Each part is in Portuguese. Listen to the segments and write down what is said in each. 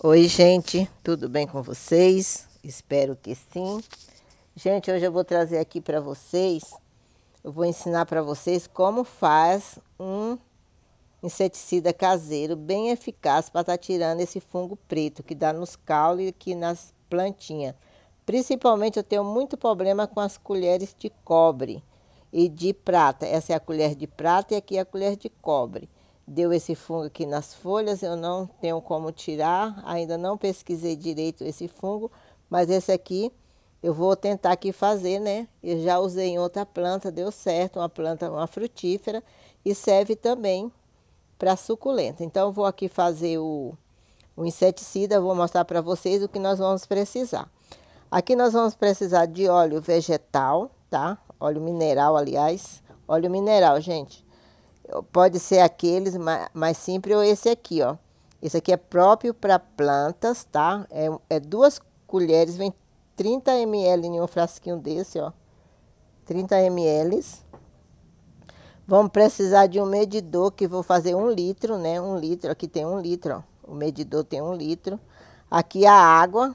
Oi, gente, tudo bem com vocês? Espero que sim. Gente, hoje eu vou trazer aqui para vocês, eu vou ensinar para vocês como faz um inseticida caseiro bem eficaz para estar tá tirando esse fungo preto que dá nos caules e aqui nas plantinhas. Principalmente eu tenho muito problema com as colheres de cobre e de prata. Essa é a colher de prata e aqui é a colher de cobre deu esse fungo aqui nas folhas, eu não tenho como tirar, ainda não pesquisei direito esse fungo, mas esse aqui eu vou tentar aqui fazer, né? Eu já usei em outra planta, deu certo, uma planta, uma frutífera, e serve também para suculenta. Então, vou aqui fazer o, o inseticida, vou mostrar para vocês o que nós vamos precisar. Aqui nós vamos precisar de óleo vegetal, tá? Óleo mineral, aliás, óleo mineral, gente Pode ser aqueles mais, mais simples ou esse aqui, ó. Esse aqui é próprio para plantas, tá? É, é duas colheres, vem 30 ml em um frasquinho desse, ó. 30 ml. Vamos precisar de um medidor que vou fazer um litro, né? Um litro, aqui tem um litro, ó. O medidor tem um litro. Aqui a água.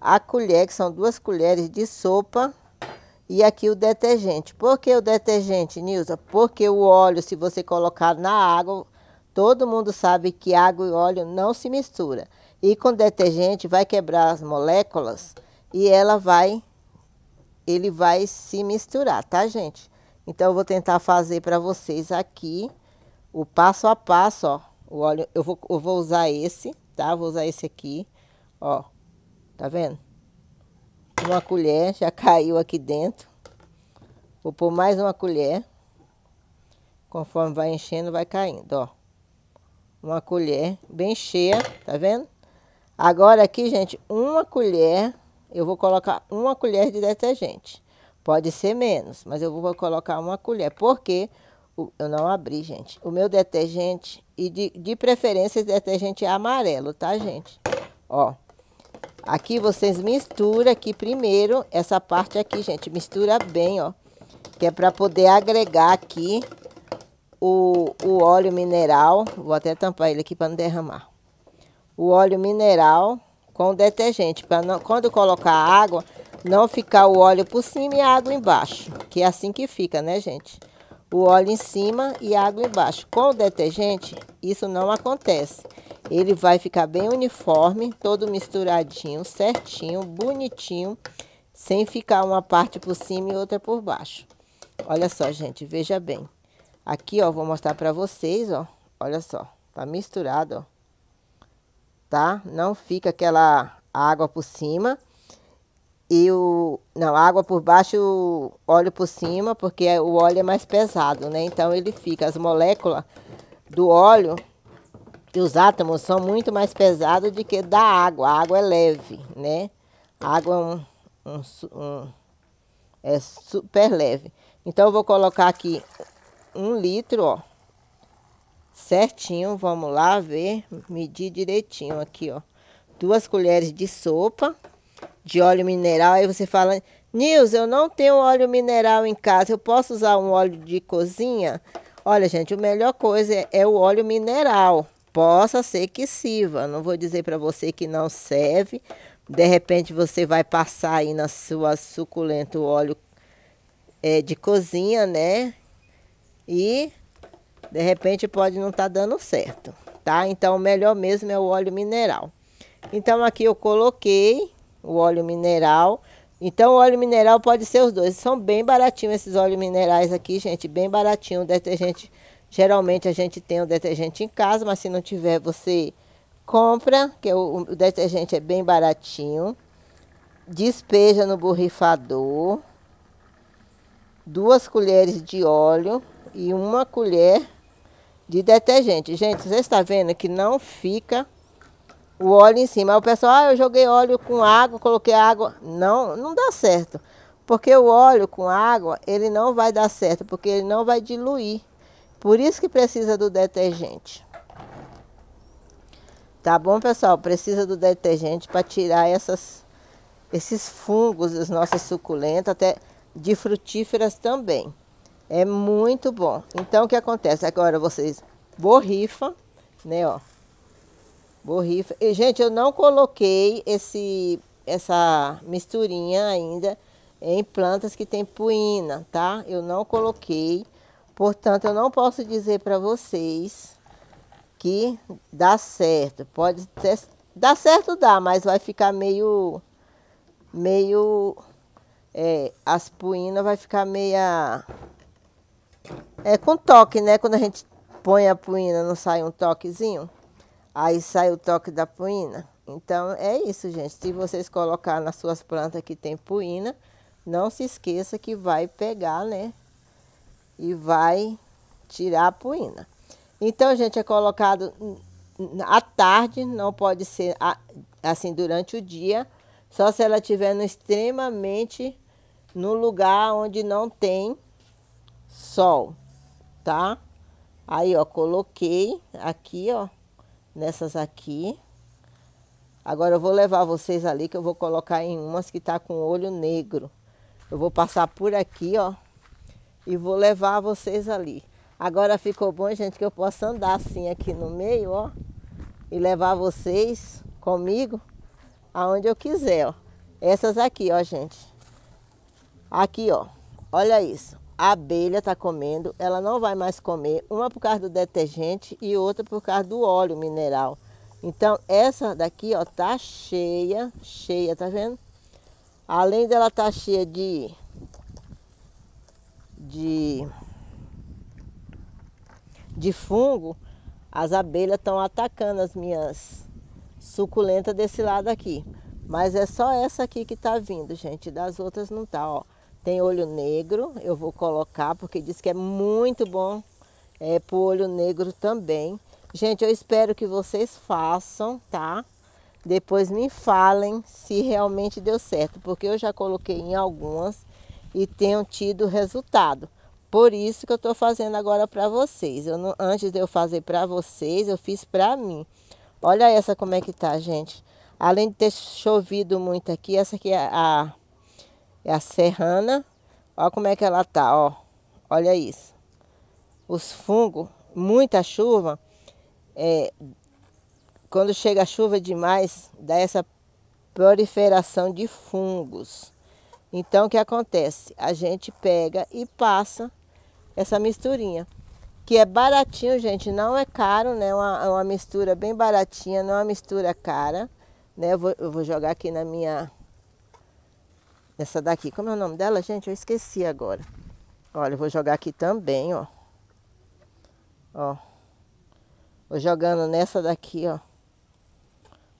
A colher, que são duas colheres de sopa. E aqui o detergente. Por que o detergente, Nilza? Porque o óleo, se você colocar na água, todo mundo sabe que água e óleo não se mistura. E com detergente vai quebrar as moléculas e ela vai ele vai se misturar, tá, gente? Então eu vou tentar fazer para vocês aqui o passo a passo, ó. O óleo eu vou eu vou usar esse, tá? Vou usar esse aqui, ó. Tá vendo? Uma colher, já caiu aqui dentro. Vou pôr mais uma colher. Conforme vai enchendo, vai caindo, ó. Uma colher bem cheia, tá vendo? Agora aqui, gente, uma colher, eu vou colocar uma colher de detergente. Pode ser menos, mas eu vou colocar uma colher, porque eu não abri, gente. O meu detergente, e de, de preferência detergente é amarelo, tá, gente? Ó, Aqui vocês misturam aqui primeiro essa parte aqui, gente. Mistura bem, ó. Que é para poder agregar aqui o, o óleo mineral. Vou até tampar ele aqui para não derramar. O óleo mineral com detergente. para Quando colocar a água, não ficar o óleo por cima e a água embaixo. Que é assim que fica, né, gente? O óleo em cima e a água embaixo. Com o detergente, isso não acontece. Ele vai ficar bem uniforme, todo misturadinho, certinho, bonitinho, sem ficar uma parte por cima e outra por baixo. Olha só, gente, veja bem. Aqui, ó, vou mostrar pra vocês, ó. Olha só, tá misturado, ó. Tá? Não fica aquela água por cima e o... Não, água por baixo, óleo por cima, porque o óleo é mais pesado, né? Então, ele fica, as moléculas do óleo os átomos são muito mais pesados do que da água. A água é leve, né? A água é, um, um, um, é super leve. Então, eu vou colocar aqui um litro, ó. Certinho, vamos lá ver, medir direitinho aqui, ó. Duas colheres de sopa de óleo mineral. Aí você fala, Nils, eu não tenho óleo mineral em casa, eu posso usar um óleo de cozinha? Olha, gente, a melhor coisa é, é o óleo mineral. Possa ser que sirva, não vou dizer para você que não serve. De repente você vai passar aí na sua suculento óleo é, de cozinha, né? E de repente pode não estar tá dando certo, tá? Então o melhor mesmo é o óleo mineral. Então aqui eu coloquei o óleo mineral. Então o óleo mineral pode ser os dois. São bem baratinhos esses óleos minerais aqui, gente, bem baratinho. O detergente Geralmente a gente tem o detergente em casa, mas se não tiver, você compra, que é o, o detergente é bem baratinho. Despeja no borrifador. Duas colheres de óleo e uma colher de detergente. Gente, vocês estão vendo que não fica o óleo em cima. o pessoal, ah, eu joguei óleo com água, coloquei água. Não, não dá certo. Porque o óleo com água, ele não vai dar certo, porque ele não vai diluir. Por isso que precisa do detergente. Tá bom, pessoal? Precisa do detergente para tirar essas, esses fungos das nossas suculentas, até de frutíferas também. É muito bom. Então, o que acontece? Agora vocês borrifam, né, ó. Borrifa. E, gente, eu não coloquei esse, essa misturinha ainda em plantas que tem puína, tá? Eu não coloquei Portanto, eu não posso dizer para vocês que dá certo. Pode ter, dá certo, dá, mas vai ficar meio, meio, é, as puínas vai ficar meia, é com toque, né? Quando a gente põe a puína, não sai um toquezinho, aí sai o toque da puína. Então é isso, gente. Se vocês colocar nas suas plantas que tem puína, não se esqueça que vai pegar, né? e vai tirar a poeira. Então, gente, é colocado à tarde, não pode ser assim durante o dia, só se ela estiver no extremamente no lugar onde não tem sol, tá? Aí, ó, coloquei aqui, ó, nessas aqui. Agora eu vou levar vocês ali que eu vou colocar em umas que tá com olho negro. Eu vou passar por aqui, ó, e vou levar vocês ali. Agora ficou bom, gente, que eu posso andar assim aqui no meio, ó, e levar vocês comigo aonde eu quiser, ó. Essas aqui, ó, gente. Aqui, ó. Olha isso. A abelha tá comendo, ela não vai mais comer, uma por causa do detergente e outra por causa do óleo mineral. Então, essa daqui, ó, tá cheia, cheia, tá vendo? Além dela tá cheia de de, de fungo, as abelhas estão atacando as minhas suculentas desse lado aqui. Mas é só essa aqui que está vindo, gente. Das outras não tá, ó. Tem olho negro, eu vou colocar, porque diz que é muito bom é, pro olho negro também. Gente, eu espero que vocês façam, tá? Depois me falem se realmente deu certo, porque eu já coloquei em algumas e tenham tido resultado. Por isso que eu estou fazendo agora para vocês. Eu não, antes de eu fazer para vocês, eu fiz para mim. Olha essa como é que tá, gente. Além de ter chovido muito aqui, essa aqui é a, é a serrana. Olha como é que ela tá, ó. Olha isso. Os fungos, muita chuva. É, quando chega a chuva demais, dá essa proliferação de fungos. Então, o que acontece? A gente pega e passa essa misturinha, que é baratinho, gente, não é caro, né? É uma, é uma mistura bem baratinha, não é uma mistura cara, né? Eu vou, eu vou jogar aqui na minha. Essa daqui, como é o nome dela, gente? Eu esqueci agora. Olha, eu vou jogar aqui também, ó. Ó. Vou jogando nessa daqui, ó.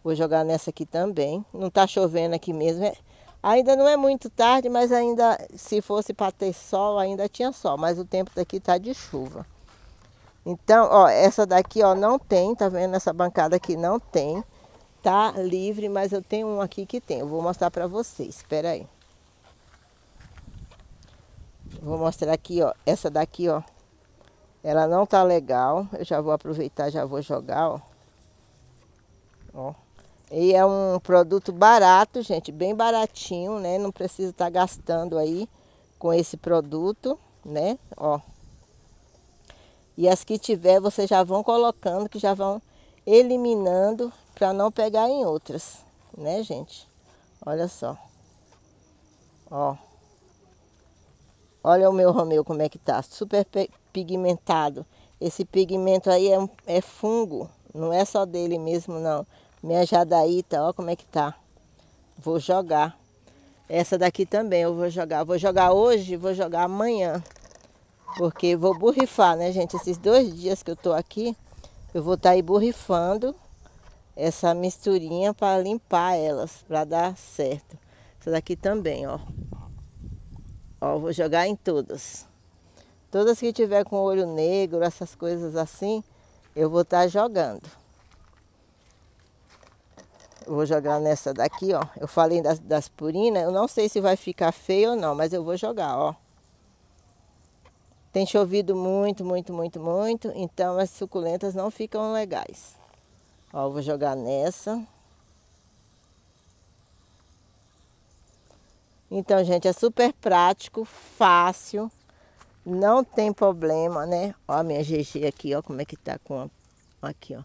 Vou jogar nessa aqui também. Não tá chovendo aqui mesmo, é Ainda não é muito tarde, mas ainda se fosse para ter sol, ainda tinha sol, mas o tempo daqui está de chuva. Então, ó, essa daqui, ó, não tem, tá vendo? Essa bancada aqui não tem. Tá livre, mas eu tenho um aqui que tem. Eu vou mostrar para vocês. Espera aí. Vou mostrar aqui, ó, essa daqui, ó. Ela não tá legal. Eu já vou aproveitar, já vou jogar, ó. Ó. E é um produto barato, gente, bem baratinho, né? Não precisa estar tá gastando aí com esse produto, né? Ó. E as que tiver, vocês já vão colocando, que já vão eliminando para não pegar em outras, né, gente? Olha só. Ó. Olha o meu Romeu como é que tá, super pigmentado. Esse pigmento aí é, é fungo, não é só dele mesmo, não. Minha jadaíta, tá? ó como é que tá. Vou jogar. Essa daqui também eu vou jogar. Vou jogar hoje, vou jogar amanhã. Porque vou borrifar, né, gente? Esses dois dias que eu tô aqui, eu vou estar tá aí borrifando essa misturinha para limpar elas, para dar certo. Essa daqui também, ó. Ó, vou jogar em todas. Todas que tiver com olho negro, essas coisas assim, eu vou estar tá jogando vou jogar nessa daqui, ó. Eu falei das, das purinas, eu não sei se vai ficar feio ou não, mas eu vou jogar, ó. Tem chovido muito, muito, muito, muito, então as suculentas não ficam legais. Ó, eu vou jogar nessa. Então, gente, é super prático, fácil, não tem problema, né? Ó a minha GG aqui, ó, como é que tá com a... Aqui, ó.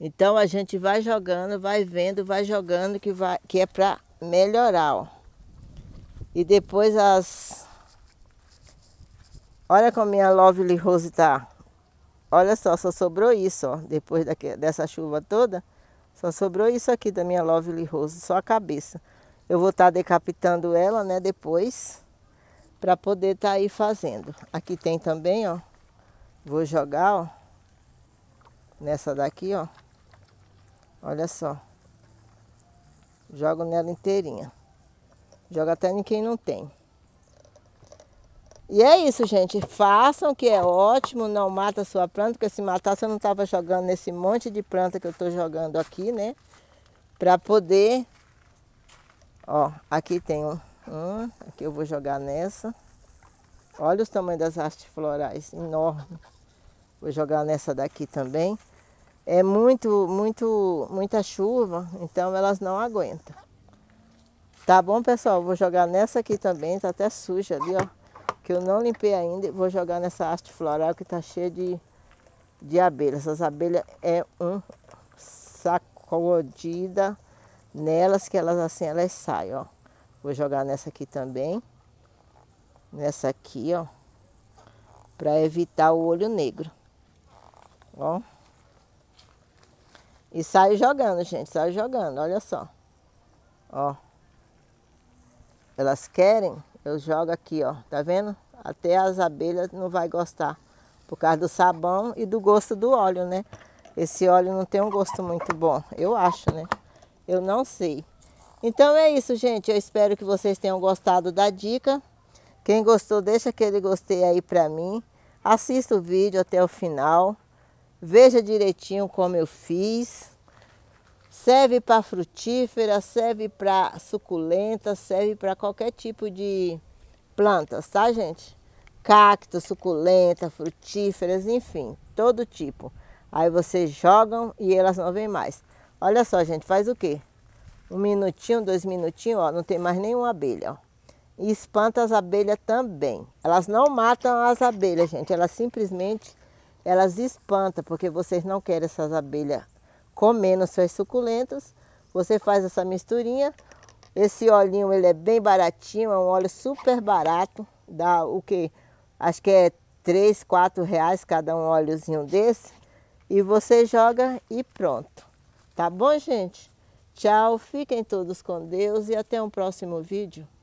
Então a gente vai jogando, vai vendo, vai jogando que, vai, que é para melhorar. Ó. E depois as... Olha como minha lovely rose tá. Olha só, só sobrou isso, ó. Depois daqui, dessa chuva toda, só sobrou isso aqui da minha lovely rose, só a cabeça. Eu vou estar tá decapitando ela, né, depois, para poder estar tá aí fazendo. Aqui tem também, ó. Vou jogar, ó. Nessa daqui, ó. Olha só. Jogo nela inteirinha. Joga até em quem não tem. E é isso, gente. Façam, que é ótimo. Não mata a sua planta, porque se matasse eu não estava jogando nesse monte de planta que eu estou jogando aqui, né? Para poder... Ó, aqui tem um, um... Aqui eu vou jogar nessa. Olha os tamanhos das hastes florais. Enorme. Vou jogar nessa daqui também é muito, muito, muita chuva, então elas não aguentam. Tá bom, pessoal? Vou jogar nessa aqui também, tá até suja ali, ó. Que eu não limpei ainda vou jogar nessa haste floral que tá cheia de, de abelhas. Essas abelhas é um sacodida nelas que elas assim, elas saem, ó. Vou jogar nessa aqui também. Nessa aqui, ó. Pra evitar o olho negro. Ó. E sai jogando, gente, sai jogando, olha só. Ó. Elas querem, eu jogo aqui, ó, tá vendo? Até as abelhas não vai gostar, por causa do sabão e do gosto do óleo, né? Esse óleo não tem um gosto muito bom, eu acho, né? Eu não sei. Então é isso, gente. Eu espero que vocês tenham gostado da dica. Quem gostou, deixa aquele gostei aí pra mim. Assista o vídeo até o final. Veja direitinho como eu fiz. Serve para frutífera, serve para suculenta, serve para qualquer tipo de plantas, tá, gente? Cacto, suculenta, frutíferas, enfim, todo tipo. Aí vocês jogam e elas não vêm mais. Olha só, gente, faz o quê? Um minutinho, dois minutinhos, ó, não tem mais nenhuma abelha, ó. E espanta as abelhas também. Elas não matam as abelhas, gente, elas simplesmente elas espantam, porque vocês não querem essas abelhas comendo suas suculentas. Você faz essa misturinha. Esse olhinho ele é bem baratinho, é um óleo super barato. Dá o que? Acho que é 3, 4 reais cada um óleozinho desse. E você joga e pronto. Tá bom, gente? Tchau, fiquem todos com Deus e até um próximo vídeo.